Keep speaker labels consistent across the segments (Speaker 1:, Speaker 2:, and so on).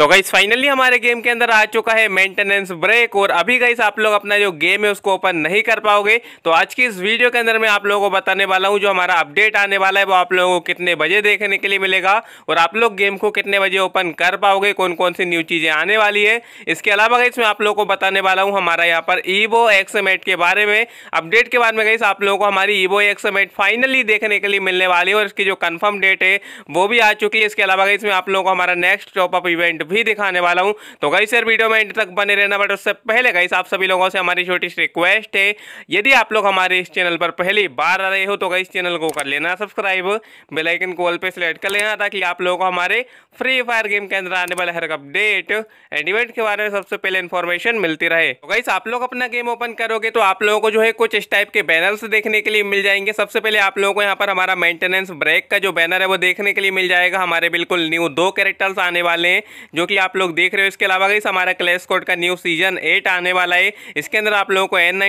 Speaker 1: तो guys finally हमारे game के अंदर आ चुका है मेंटेनेंस ब्रेक और अभी गाइस आप लोग अपना जो गेम है उसको ओपन नहीं कर पाओगे तो आज की इस वीडियो के अंदर मैं आप लोगों को बताने वाला हूँ जो हमारा अपडेट आने वाला है वो आप लोगों को कितने बजे देखने के लिए मिलेगा और आप लोग गेम को कितने बजे ओपन कर पाओगे कौन कौन सी न्यू चीज़ें आने वाली है इसके अलावा गई मैं आप लोग को बताने वाला हूँ हमारा यहाँ पर ईवो एक्समेट के बारे में अपडेट के बाद में गई आप लोगों को हमारी ईवो एक्समेट फाइनली देखने के लिए मिलने वाली है और इसकी जो कन्फर्म डेट है वो भी आ चुकी है इसके अलावा गई मैं आप लोगों को हमारा नेक्स्ट टॉपअप इवेंट भी दिखाने वाला हूँ तो गाइस सर वीडियो में एंड तक बने रहना बट उससे पहले गाइस आप सभी लोगों से हमारी छोटी सी रिक्वेस्ट है यदि आप लोग हमारे इस चैनल पर पहली बार आ रहे हो तो गाइस चैनल को कर लेना सब्सक्राइब बेलाइकन कॉल पर सिलेक्ट कर लेना ताकि आप लोगों को हमारे फ्री फायर गेम के अंदर आने वाले हर अपडेट एंड इवेंट के बारे में सबसे पहले इन्फॉर्मेशन मिलती रहे तो गाइस आप लोग अपना गेम ओपन करोगे तो आप लोगों को जो है कुछ इस टाइप के बैनर्स देखने के लिए मिल जाएंगे सबसे पहले आप लोगों को यहाँ पर हमारा मेंटेनेंस ब्रेक का जो बैनर है वो देखने के लिए मिल जाएगा हमारे बिल्कुल न्यू दो कैरेक्टर्स आने वाले हैं जो कि आप लोग देख रहे हो इसके अलावा गई हमारा क्लेश कोड का न्यू सीजन एट आने वाला है इसके अंदर आप लोगों को एन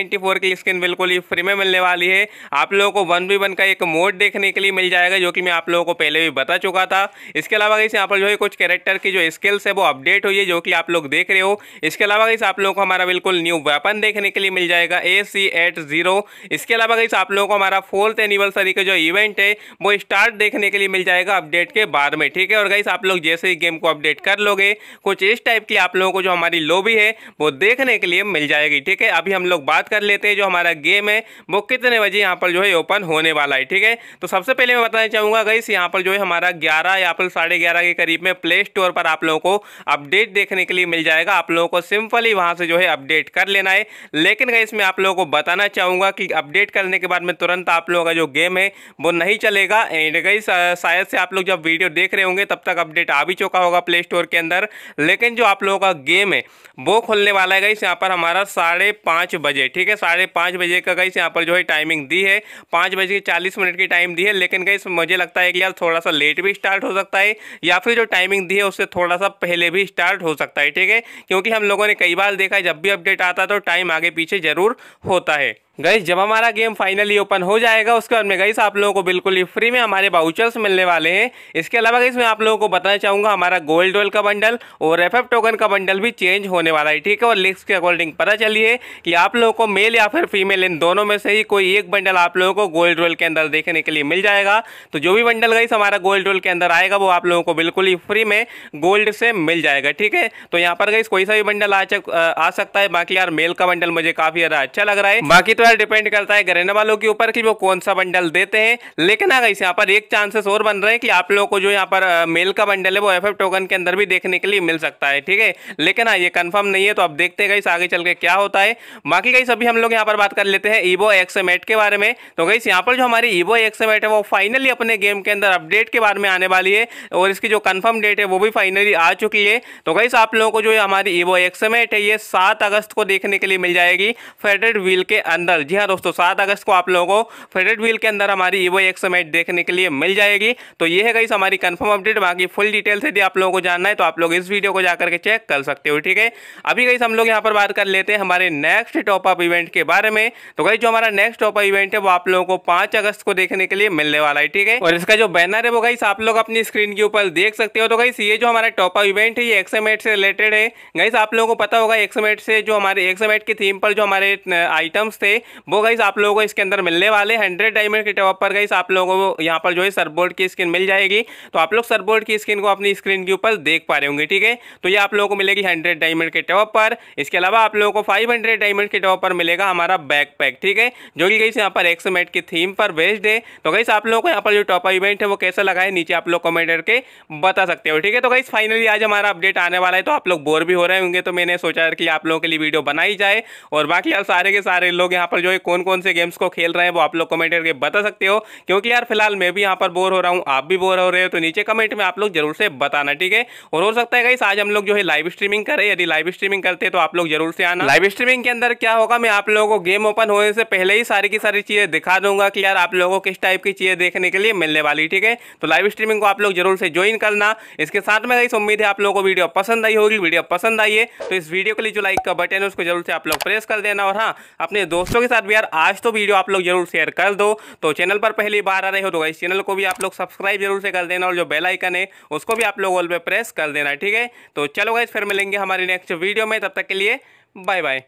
Speaker 1: की स्किन बिल्कुल ही फ्री में मिलने वाली है आप लोगों को वन बी वन का एक मोड देखने के लिए मिल जाएगा जो कि मैं आप लोगों को पहले भी बता चुका था इसके अलावा गई यहाँ पर जो है कुछ कैरेक्टर की जो स्किल्स है वो अपडेट हुई है जो कि आप लोग देख रहे हो इसके अलावा गई आप लोगों को हमारा बिल्कुल न्यू वेपन देखने के लिए मिल जाएगा ए सी एट जीरो इसके अलावा गई आप लोगों को हमारा फोर्थ एनिवर्सरी का जो इवेंट है वो स्टार्ट देखने के लिए मिल जाएगा अपडेट के बाद में ठीक है और गई आप लोग जैसे ही गेम को अपडेट कर लो लोगे कुछ इस टाइप की आप लोगों को जो हमारी लोबी है वो देखने के लिए मिल जाएगी ठीक है अभी हम लोग बात कर लेते हैं जो हमारा गेम है वो कितने बजे यहाँ पर जो है ओपन होने वाला है ठीक है तो सबसे पहले मैं बताना चाहूँगा गई यहाँ पर जो है हमारा ग्यारह या फिर साढ़े के करीब में प्ले स्टोर पर आप लोगों को अपडेट देखने के लिए मिल जाएगा आप लोगों को सिंपली वहाँ से जो है अपडेट कर लेना है लेकिन गई इसमें आप लोगों को बताना चाहूँगा कि अपडेट करने के बाद में तुरंत आप लोगों का जो गेम है वो नहीं चलेगा एंड गई शायद से आप लोग जब वीडियो देख रहे होंगे तब तक अपडेट आ भी चुका होगा प्ले स्टोर के अंदर लेकिन जो आप लोगों का गेम है वो खुलने वाला है गाइस यहाँ पर हमारा साढ़े पाँच बजे ठीक है साढ़े पाँच बजे का गाइस यहाँ पर जो है टाइमिंग दी है पाँच बजे की चालीस मिनट की टाइम दी है लेकिन गाइस मुझे लगता है कि यार थोड़ा सा लेट भी स्टार्ट हो सकता है या फिर जो टाइमिंग दी है उससे थोड़ा सा पहले भी स्टार्ट हो सकता है ठीक है क्योंकि हम लोगों ने कई बार देखा है जब भी अपडेट आता है तो टाइम आगे पीछे ज़रूर होता है गईस जब हमारा गेम फाइनली ओपन हो जाएगा उसके बाद में गईस आप लोगों को बिल्कुल ही फ्री में हमारे बाउचर्स मिलने वाले हैं इसके अलावा गईस मैं आप लोगों को बताना चाहूँगा हमारा गोल्ड ऑयल का बंडल और एफ टोकन का बंडल भी चेंज होने वाला है ठीक है और लिस्ट के अकॉर्डिंग पता चलिए कि आप लोगों को मेल या फिर फीमेल इन दोनों में से ही कोई एक बंडल आप लोगों को गोल्ड रोल के अंदर देखने के लिए मिल जाएगा तो जो भी बंडल गईस हमारा गोल्ड रोल के अंदर आएगा वो आप लोगों को बिल्कुल ही फ्री में गोल्ड से मिल जाएगा ठीक है तो यहाँ पर गईस कोई सा भी बंडल आ सकता है बाकी यार मेल का बंडल मुझे काफ़ी ज़्यादा अच्छा लग रहा है बाकी तो ज़्यादा डिपेंड करता है घरेने वालों के ऊपर कि वो कौन सा बंडल देते हैं लेकिन अगर हाँ इस यहाँ पर एक चांसेस और बन रहे हैं कि आप लोगों को जो यहाँ पर मेल का बंडल है वो एफ टोकन के अंदर भी देखने के लिए मिल सकता है ठीक है लेकिन हाँ ये कन्फर्म नहीं है तो आप देखते गई आगे चल के क्या होता है बाकी गई सभी हम लोग यहाँ पर बात कर लेते हैं ईवो एक्समेट के बारे में तो गई यहाँ पर जो हमारी ईवो एक्समेट है वो फाइनली अपने गेम के अंदर अपडेट के बारे में आने वाली है और इसकी जो कन्फर्म डेट है वो भी फाइनली आ चुकी है तो गई आप लोगों को जो हमारी ईवो एक्समेट है ये सात अगस्त को देखने के लिए मिल जाएगी फेडरेड व्हील के अंदर अंदर जी हाँ दोस्तों सात अगस्त को आप लोगों को फेडेड व्हील के अंदर हमारी ईवो एक्स मेट देखने के लिए मिल जाएगी तो ये है गई हमारी कंफर्म अपडेट बाकी फुल डिटेल से भी आप लोगों को जानना है तो आप लोग इस वीडियो को जाकर के चेक कर सकते हो ठीक है अभी गई हम लोग यहाँ पर बात कर लेते हैं हमारे नेक्स्ट टॉपअप इवेंट के बारे में तो गई जो हमारा नेक्स्ट टॉपअप इवेंट है वो आप लोगों को पांच अगस्त को देखने के लिए मिलने वाला है ठीक है और इसका जो बैनर है वो गई आप लोग अपनी स्क्रीन के ऊपर देख सकते हो तो गई ये जो हमारा टॉपअप इवेंट है ये एक्सएमएट से रिलेटेड है गई आप लोगों को पता होगा एक्सएमएट से जो हमारे एक्सएमएट की थीम पर जो हमारे आइटम्स थे वो गाइस आप लोगों को इसके अंदर मिलने वाले हंड्रेड डायमंड के टॉप पर गाइस आप लोगों को यहाँ पर जो है सरबोर्ड की स्किन मिल जाएगी तो आप लोग सरबोर्ड की स्किन को अपनी स्क्रीन के ऊपर देख पा रहे होंगे ठीक है तो ये आप लोगों को मिलेगी हंड्रेड डायमंड के टॉप पर इसके अलावा आप लोगों को फाइव हंड्रेड डायमंड के टॉप पर मिलेगा हमारा बैक पैक ठीक है जो कि गई यहाँ पर एक्सोमेट की थीम पर बेस्ड है तो गई आप लोगों को यहाँ पर जो टॉप इवेंट है वो कैसा लगा है नीचे आप लोग कमेंट करके बता सकते हो ठीक है तो गई फाइनली आज हमारा अपडेट आने वाला है तो आप लोग बोर भी हो रहे होंगे तो मैंने सोचा कि आप लोगों के लिए वीडियो बनाई जाए और बाकी सारे के सारे लोग यहाँ पर जो है कौन कौन से गेम्स को खेल रहे हैं वो आप लोग कमेंट करके बता सकते हो क्योंकि यार फिलहाल मैं भी यहाँ पर बोर हो रहा हूँ आप भी बोर हो रहे हो तो नीचे कमेंट में आप लोग जरूर से बताना ठीक है और हो सकता है गाइस आज हम लोग जो है लाइव स्ट्रीमिंग करें यदि लाइव स्ट्रीमिंग करते तो आप लोग जरूर से आना लाइव स्ट्रीमिंग के अंदर क्या होगा मैं आप लोगों को गेम ओपन होने से पहले ही सारी की सारी चीज़ें दिखा दूंगा कि यार आप लोगों को किस टाइप की चीज़ें देखने के लिए मिलने वाली ठीक है तो लाइव स्ट्रीमिंग को आप लोग जरूर से ज्वाइन करना इसके साथ में गाइस उम्मीद है आप लोगों को वीडियो पसंद आई होगी वीडियो पसंद आई है तो इस वीडियो के लिए जो लाइक का बटन है उसको जरूर से आप लोग प्रेस कर देना और हाँ अपने दोस्तों दोस्तों के साथ भी यार आज तो वीडियो आप लोग जरूर शेयर कर दो तो चैनल पर पहली बार आ रहे हो तो इस चैनल को भी आप लोग सब्सक्राइब जरूर से कर देना और जो बेल आइकन है उसको भी आप लोग ऑल पे प्रेस कर देना ठीक है तो चलो गाइज फिर मिलेंगे हमारे नेक्स्ट वीडियो में तब तक के लिए बाय बाय